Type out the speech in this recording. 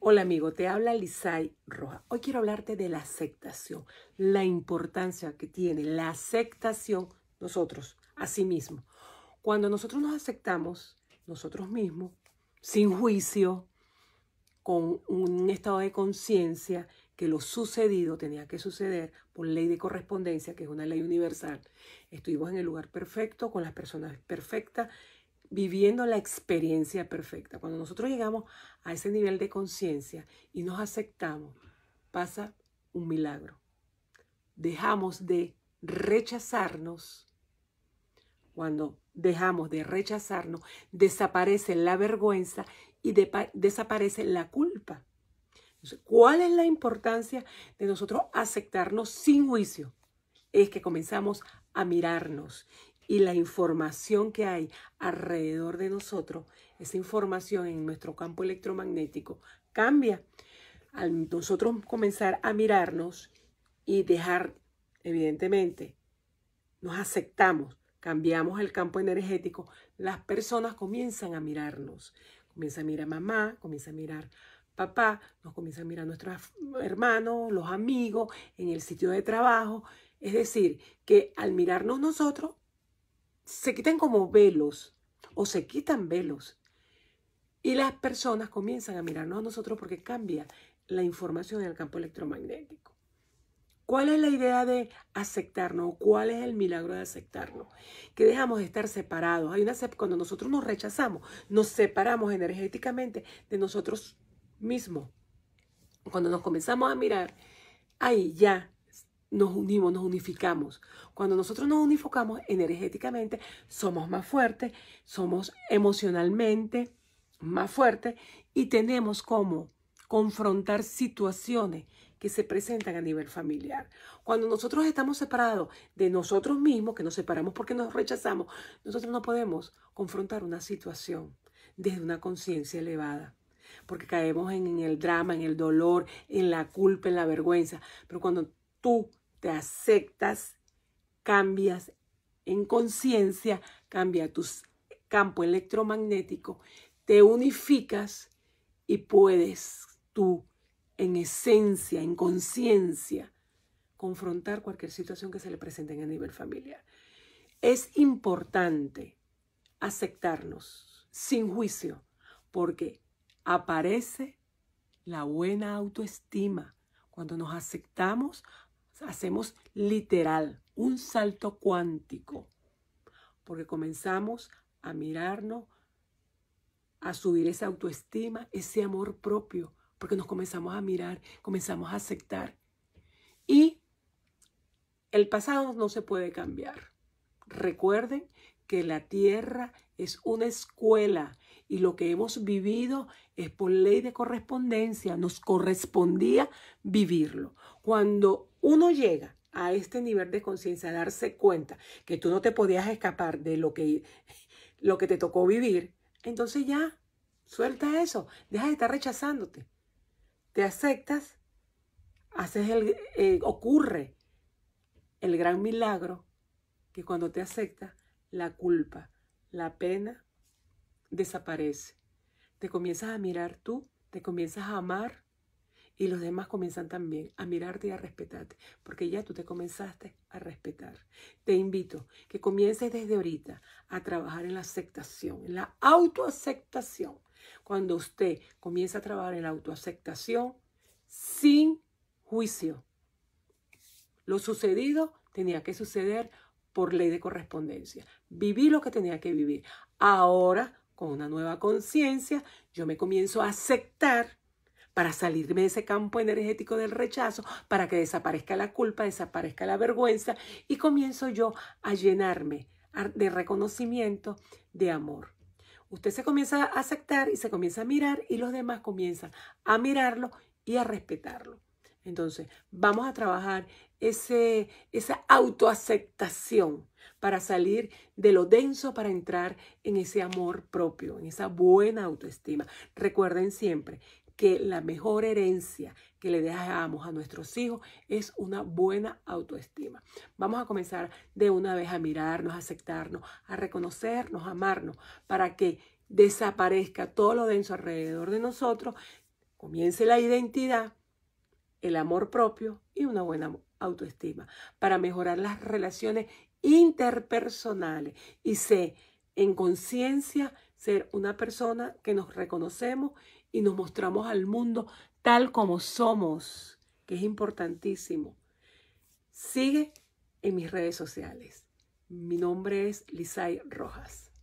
Hola amigo, te habla Lisay Roja. Hoy quiero hablarte de la aceptación, la importancia que tiene la aceptación nosotros, a sí mismo. Cuando nosotros nos aceptamos nosotros mismos, sin juicio, con un estado de conciencia que lo sucedido tenía que suceder por ley de correspondencia, que es una ley universal. Estuvimos en el lugar perfecto, con las personas perfectas, viviendo la experiencia perfecta. Cuando nosotros llegamos a ese nivel de conciencia y nos aceptamos, pasa un milagro. Dejamos de rechazarnos. Cuando dejamos de rechazarnos, desaparece la vergüenza y desaparece la culpa. ¿Cuál es la importancia de nosotros aceptarnos sin juicio? Es que comenzamos a mirarnos y la información que hay alrededor de nosotros, esa información en nuestro campo electromagnético cambia. Al nosotros comenzar a mirarnos y dejar, evidentemente, nos aceptamos, cambiamos el campo energético, las personas comienzan a mirarnos. Comienza a mirar mamá, comienza a mirar papá, nos comienza a mirar nuestros hermanos, los amigos, en el sitio de trabajo. Es decir, que al mirarnos nosotros, se quitan como velos o se quitan velos. Y las personas comienzan a mirarnos a nosotros porque cambia la información en el campo electromagnético. ¿Cuál es la idea de aceptarnos? ¿Cuál es el milagro de aceptarnos? Que dejamos de estar separados. Hay una cuando nosotros nos rechazamos, nos separamos energéticamente de nosotros mismos. Cuando nos comenzamos a mirar, ahí ya nos unimos, nos unificamos. Cuando nosotros nos unificamos energéticamente, somos más fuertes, somos emocionalmente más fuertes y tenemos cómo confrontar situaciones que se presentan a nivel familiar. Cuando nosotros estamos separados de nosotros mismos, que nos separamos porque nos rechazamos, nosotros no podemos confrontar una situación desde una conciencia elevada, porque caemos en, el drama, en el dolor, en la culpa, en la vergüenza. Pero cuando tú te aceptas, cambias en conciencia, cambia tu campo electromagnético, te unificas y puedes tú, en esencia, en conciencia, confrontar cualquier situación que se le presente a nivel familiar. Es importante aceptarnos sin juicio porque aparece la buena autoestima. Cuando nos aceptamos, hacemos literal, un salto cuántico, porque comenzamos a mirarnos, a subir esa autoestima, ese amor propio, porque nos comenzamos a mirar, comenzamos a aceptar. Y el pasado no se puede cambiar. Recuerden que la tierra es una escuela y lo que hemos vivido es por ley de correspondencia, nos correspondía vivirlo. Cuando uno llega a este nivel de conciencia, a darse cuenta que tú no te podías escapar de lo que, lo que te tocó vivir, entonces ya, suelta eso, deja de estar rechazándote. Te aceptas, haces el, eh, ocurre el gran milagro que cuando te aceptas, la culpa, la pena desaparece. Te comienzas a mirar tú, te comienzas a amar y los demás comienzan también a mirarte y a respetarte, porque ya tú te comenzaste a respetar. Te invito que comiences desde ahorita a trabajar en la aceptación, en la autoaceptación. Cuando usted comienza a trabajar en la autoaceptación sin juicio, lo sucedido tenía que suceder por ley de correspondencia. Viví lo que tenía que vivir. Ahora, con una nueva conciencia, yo me comienzo a aceptar para salirme de ese campo energético del rechazo, para que desaparezca la culpa, desaparezca la vergüenza y comienzo yo a llenarme de reconocimiento, de amor. Usted se comienza a aceptar y se comienza a mirar y los demás comienzan a mirarlo y a respetarlo. Entonces, vamos a trabajar ese, esa autoaceptación para salir de lo denso, para entrar en ese amor propio, en esa buena autoestima. Recuerden siempre que la mejor herencia que le dejamos a nuestros hijos es una buena autoestima. Vamos a comenzar de una vez a mirarnos, a aceptarnos, a reconocernos, a amarnos, para que desaparezca todo lo denso alrededor de nosotros, comience la identidad, el amor propio y una buena autoestima, para mejorar las relaciones interpersonales y ser en conciencia, ser una persona que nos reconocemos y nos mostramos al mundo tal como somos, que es importantísimo. Sigue en mis redes sociales. Mi nombre es Lisay Rojas.